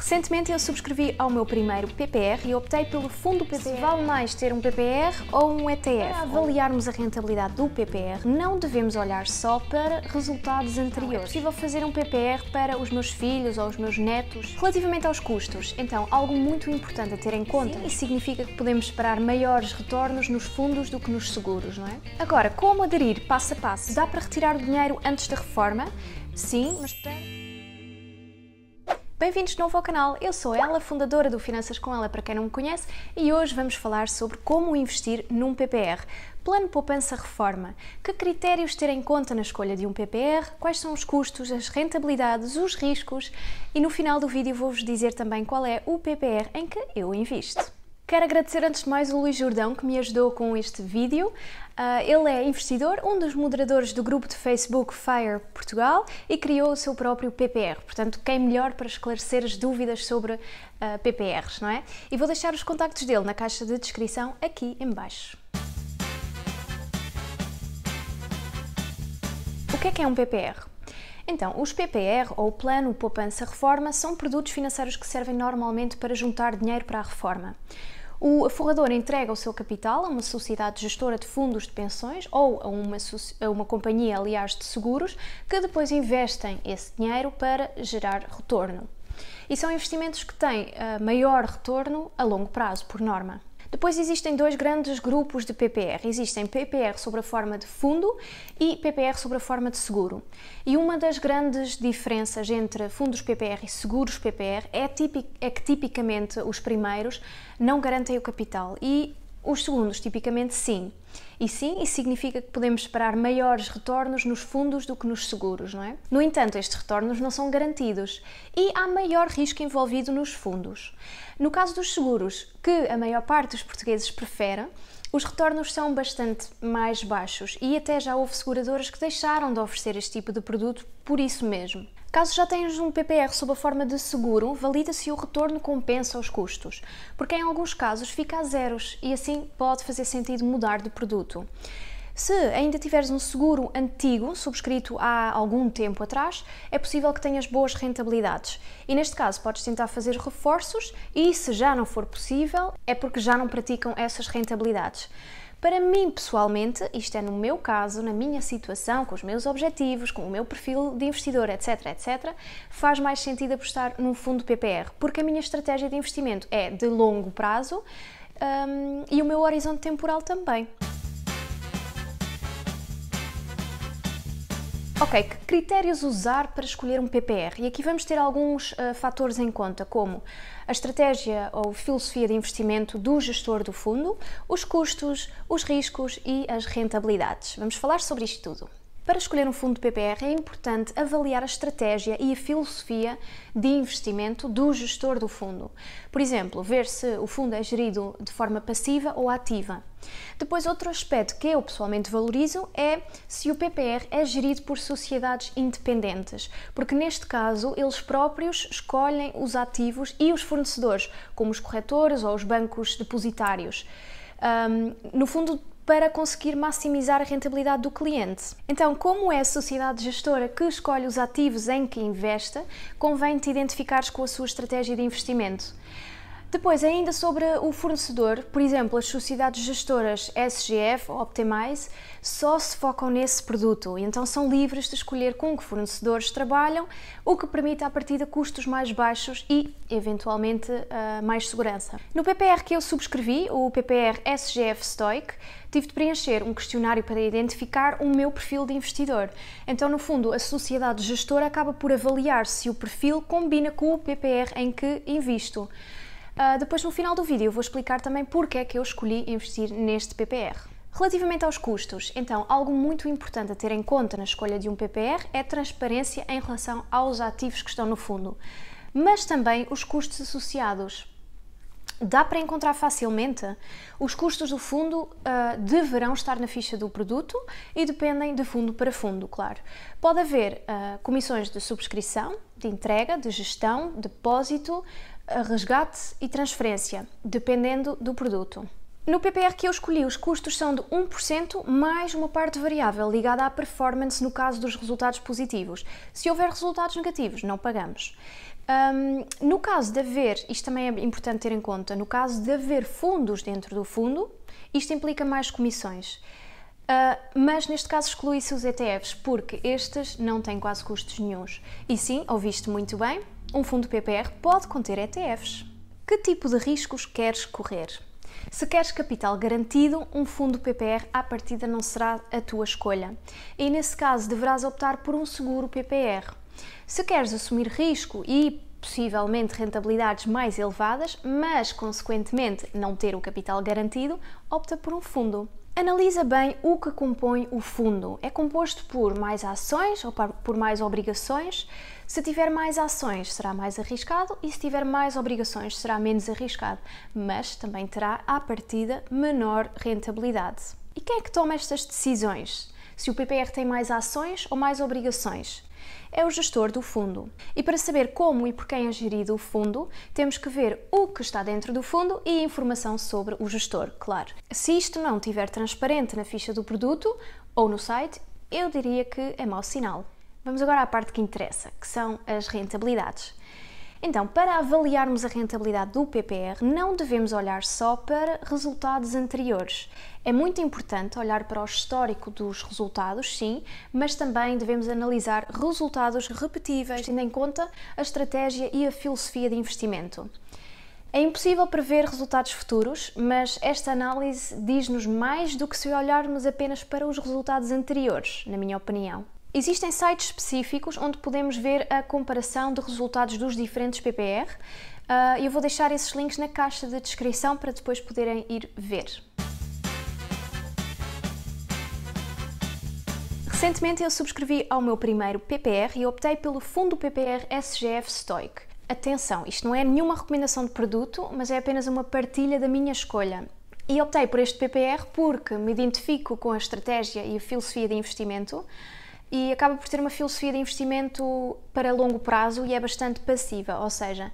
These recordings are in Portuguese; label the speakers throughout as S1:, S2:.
S1: Recentemente eu subscrevi ao meu primeiro PPR e optei pelo fundo PPR. Se vale mais ter um PPR ou um ETF? Para avaliarmos a rentabilidade do PPR, não devemos olhar só para resultados anteriores. Não, é possível fazer um PPR para os meus filhos ou os meus netos. Relativamente aos custos, então, algo muito importante a ter em conta. Sim. Isso significa que podemos esperar maiores retornos nos fundos do que nos seguros, não é? Agora, como aderir passo a passo? Dá para retirar o dinheiro antes da reforma? Sim, mas espera. Bem-vindos de novo ao canal, eu sou ela, fundadora do Finanças com Ela para quem não me conhece e hoje vamos falar sobre como investir num PPR. Plano Poupança Reforma. Que critérios ter em conta na escolha de um PPR? Quais são os custos, as rentabilidades, os riscos? E no final do vídeo vou-vos dizer também qual é o PPR em que eu invisto. Quero agradecer antes de mais o Luís Jordão que me ajudou com este vídeo. Ah, ele é investidor, um dos moderadores do grupo de Facebook Fire Portugal e criou o seu próprio PPR. Portanto, quem melhor para esclarecer as dúvidas sobre ah, PPRs, não é? E vou deixar os contactos dele na caixa de descrição aqui embaixo. O que é que é um PPR? Então, os PPR ou Plano Poupança Reforma são produtos financeiros que servem normalmente para juntar dinheiro para a reforma o forrador entrega o seu capital a uma sociedade gestora de fundos de pensões ou a uma, a uma companhia, aliás, de seguros, que depois investem esse dinheiro para gerar retorno. E são investimentos que têm uh, maior retorno a longo prazo, por norma. Depois existem dois grandes grupos de PPR. Existem PPR sobre a forma de fundo e PPR sobre a forma de seguro. E uma das grandes diferenças entre fundos PPR e seguros PPR é, típico, é que tipicamente os primeiros não garantem o capital e os segundos, tipicamente, sim. E sim, isso significa que podemos esperar maiores retornos nos fundos do que nos seguros, não é? No entanto, estes retornos não são garantidos e há maior risco envolvido nos fundos. No caso dos seguros, que a maior parte dos portugueses prefere, os retornos são bastante mais baixos e até já houve seguradoras que deixaram de oferecer este tipo de produto por isso mesmo. Caso já tenhas um PPR sob a forma de seguro, valida se o retorno compensa os custos, porque em alguns casos fica a zeros e assim pode fazer sentido mudar de produto. Se ainda tiveres um seguro antigo, subscrito há algum tempo atrás, é possível que tenhas boas rentabilidades. E neste caso, podes tentar fazer reforços e, se já não for possível, é porque já não praticam essas rentabilidades. Para mim, pessoalmente, isto é no meu caso, na minha situação, com os meus objetivos, com o meu perfil de investidor, etc, etc, faz mais sentido apostar num fundo PPR, porque a minha estratégia de investimento é de longo prazo um, e o meu horizonte temporal também. Ok, que critérios usar para escolher um PPR? E aqui vamos ter alguns uh, fatores em conta, como a estratégia ou filosofia de investimento do gestor do fundo, os custos, os riscos e as rentabilidades. Vamos falar sobre isto tudo. Para escolher um fundo de PPR é importante avaliar a estratégia e a filosofia de investimento do gestor do fundo. Por exemplo, ver se o fundo é gerido de forma passiva ou ativa. Depois, outro aspecto que eu pessoalmente valorizo é se o PPR é gerido por sociedades independentes, porque neste caso eles próprios escolhem os ativos e os fornecedores, como os corretores ou os bancos depositários. Um, no fundo, para conseguir maximizar a rentabilidade do cliente. Então, como é a sociedade gestora que escolhe os ativos em que investe, convém te identificares com a sua estratégia de investimento. Depois, ainda sobre o fornecedor, por exemplo, as sociedades gestoras SGF ou Optimize só se focam nesse produto e então são livres de escolher com que fornecedores trabalham, o que permite à partida custos mais baixos e, eventualmente, eh, mais segurança. No PPR que eu subscrevi, o PPR SGF Stoic, tive de preencher um questionário para identificar o meu perfil de investidor. Então, no fundo, a sociedade gestora acaba por avaliar se o perfil combina com o PPR em que invisto. Uh, depois, no final do vídeo, vou explicar também porque é que eu escolhi investir neste PPR. Relativamente aos custos, então, algo muito importante a ter em conta na escolha de um PPR é transparência em relação aos ativos que estão no fundo, mas também os custos associados. Dá para encontrar facilmente. Os custos do fundo uh, deverão estar na ficha do produto e dependem de fundo para fundo, claro. Pode haver uh, comissões de subscrição, de entrega, de gestão, depósito, resgate e transferência, dependendo do produto. No PPR que eu escolhi, os custos são de 1% mais uma parte variável ligada à performance no caso dos resultados positivos. Se houver resultados negativos, não pagamos. Um, no caso de haver, isto também é importante ter em conta, no caso de haver fundos dentro do fundo, isto implica mais comissões. Uh, mas neste caso exclui-se os ETFs, porque estes não têm quase custos nenhums. E sim, ouviste muito bem, um fundo PPR pode conter ETFs. Que tipo de riscos queres correr? Se queres capital garantido, um fundo PPR à partida não será a tua escolha. E nesse caso deverás optar por um seguro PPR. Se queres assumir risco e possivelmente rentabilidades mais elevadas, mas consequentemente não ter o capital garantido, opta por um fundo. Analisa bem o que compõe o fundo. É composto por mais ações ou por mais obrigações? Se tiver mais ações, será mais arriscado e se tiver mais obrigações, será menos arriscado, mas também terá à partida menor rentabilidade. E quem é que toma estas decisões? Se o PPR tem mais ações ou mais obrigações? é o gestor do fundo. E para saber como e por quem é gerido o fundo, temos que ver o que está dentro do fundo e informação sobre o gestor, claro. Se isto não estiver transparente na ficha do produto ou no site, eu diria que é mau sinal. Vamos agora à parte que interessa, que são as rentabilidades. Então, para avaliarmos a rentabilidade do PPR, não devemos olhar só para resultados anteriores. É muito importante olhar para o histórico dos resultados, sim, mas também devemos analisar resultados repetíveis, tendo em conta a estratégia e a filosofia de investimento. É impossível prever resultados futuros, mas esta análise diz-nos mais do que se olharmos apenas para os resultados anteriores, na minha opinião. Existem sites específicos onde podemos ver a comparação de resultados dos diferentes PPR. Ah, eu vou deixar esses links na caixa de descrição para depois poderem ir ver. Recentemente eu subscrevi ao meu primeiro PPR e optei pelo fundo PPR SGF Stoic. Atenção, isto não é nenhuma recomendação de produto, mas é apenas uma partilha da minha escolha. E optei por este PPR porque me identifico com a estratégia e a filosofia de investimento, e acaba por ter uma filosofia de investimento para longo prazo e é bastante passiva, ou seja,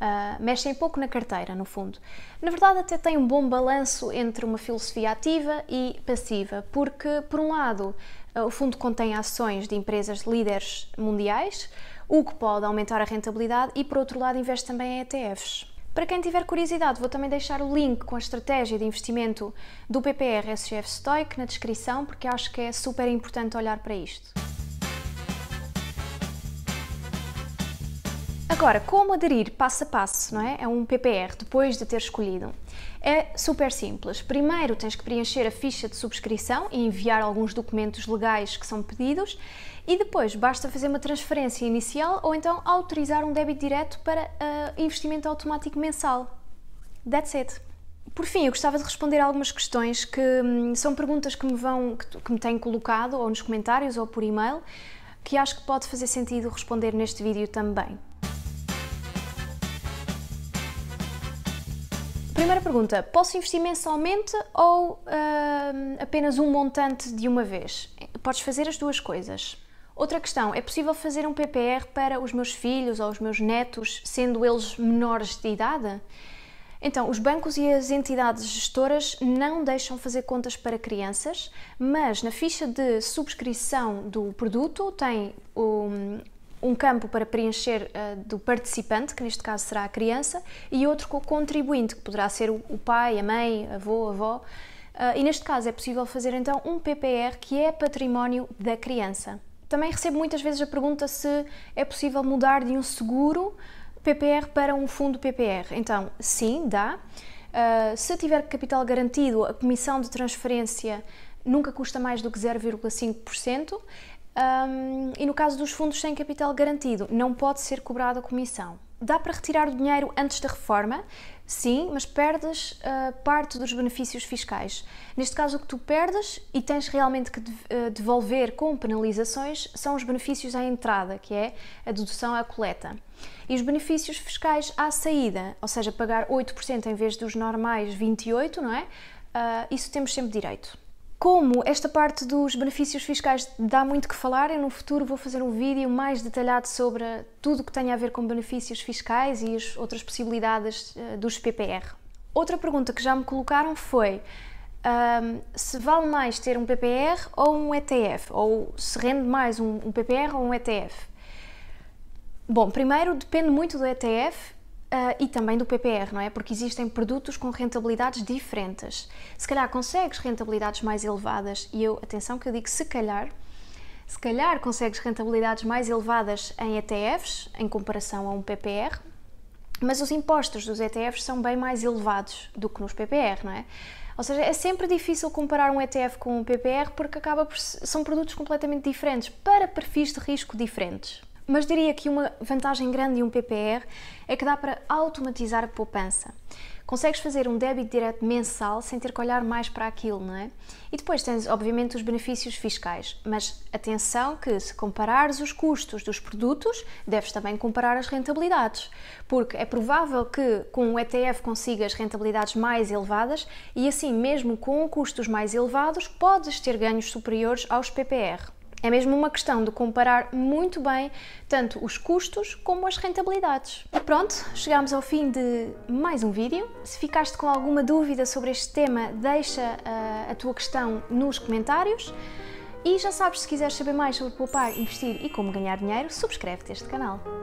S1: uh, mexem pouco na carteira, no fundo. Na verdade, até tem um bom balanço entre uma filosofia ativa e passiva, porque, por um lado, ah, o fundo contém ações de empresas líderes mundiais, o que pode aumentar a rentabilidade, e, por outro lado, investe também em ETFs. Para quem tiver curiosidade, vou também deixar o link com a estratégia de investimento do PPR SGF Stoic na descrição, porque acho que é super importante olhar para isto. Agora, como aderir passo a passo não é? a um PPR depois de ter escolhido? É super simples. Primeiro tens que preencher a ficha de subscrição e enviar alguns documentos legais que são pedidos e depois basta fazer uma transferência inicial ou então autorizar um débito direto para uh, investimento automático mensal. That's it. Por fim, eu gostava de responder algumas questões que hum, são perguntas que me vão que, que me têm colocado ou nos comentários ou por e-mail, que acho que pode fazer sentido responder neste vídeo também. Primeira pergunta: posso investir mensalmente ou uh, apenas um montante de uma vez? Podes fazer as duas coisas. Outra questão: é possível fazer um PPR para os meus filhos ou os meus netos, sendo eles menores de idade? Então, os bancos e as entidades gestoras não deixam fazer contas para crianças, mas na ficha de subscrição do produto tem um, um campo para preencher uh, do participante, que neste caso será a criança, e outro com o contribuinte, que poderá ser o, o pai, a mãe, avô, avó. Uh, e neste caso é possível fazer então um PPR, que é património da criança. Também recebo muitas vezes a pergunta se é possível mudar de um seguro PPR para um fundo PPR. Então, sim, dá. Uh, se tiver capital garantido, a comissão de transferência nunca custa mais do que 0,5%. Um, e no caso dos fundos sem capital garantido, não pode ser cobrada a comissão. Dá para retirar o dinheiro antes da reforma? Sim, mas perdes uh, parte dos benefícios fiscais. Neste caso, o que tu perdes e tens realmente que ah, devolver com penalizações são os benefícios à entrada, que é a dedução à coleta. E os benefícios fiscais à saída, ou seja, pagar 8% em vez dos normais 28%, não é? Uh, isso temos sempre direito. Como esta parte dos benefícios fiscais dá muito que falar, eu no futuro vou fazer um vídeo mais detalhado sobre tudo o que tem a ver com benefícios fiscais e as outras possibilidades eh, dos PPR. Outra pergunta que já me colocaram foi um, se vale mais ter um PPR ou um ETF, ou se rende mais um, um PPR ou um ETF. Bom, primeiro depende muito do ETF Uh, e também do PPR, não é? Porque existem produtos com rentabilidades diferentes. Se calhar consegues rentabilidades mais elevadas, e eu, atenção que eu digo se calhar, se calhar consegues rentabilidades mais elevadas em ETFs, em comparação a um PPR, mas os impostos dos ETFs são bem mais elevados do que nos PPR, não é? Ou seja, é sempre difícil comparar um ETF com um PPR porque acaba por, são produtos completamente diferentes, para perfis de risco diferentes. Mas diria que uma vantagem grande de um PPR é que dá para automatizar a poupança. Consegues fazer um débito direto mensal sem ter que olhar mais para aquilo, não é? E depois tens, obviamente, os benefícios fiscais. Mas atenção que, se comparares os custos dos produtos, deves também comparar as rentabilidades. Porque é provável que com o ETF consigas rentabilidades mais elevadas e, assim, mesmo com custos mais elevados, podes ter ganhos superiores aos PPR. É mesmo uma questão de comparar muito bem tanto os custos como as rentabilidades. E pronto, chegamos ao fim de mais um vídeo. Se ficaste com alguma dúvida sobre este tema, deixa a, eh, a tua questão nos comentários. E já sabes, se quiseres saber mais sobre poupar, investir e como ganhar dinheiro, subscreve-te este canal.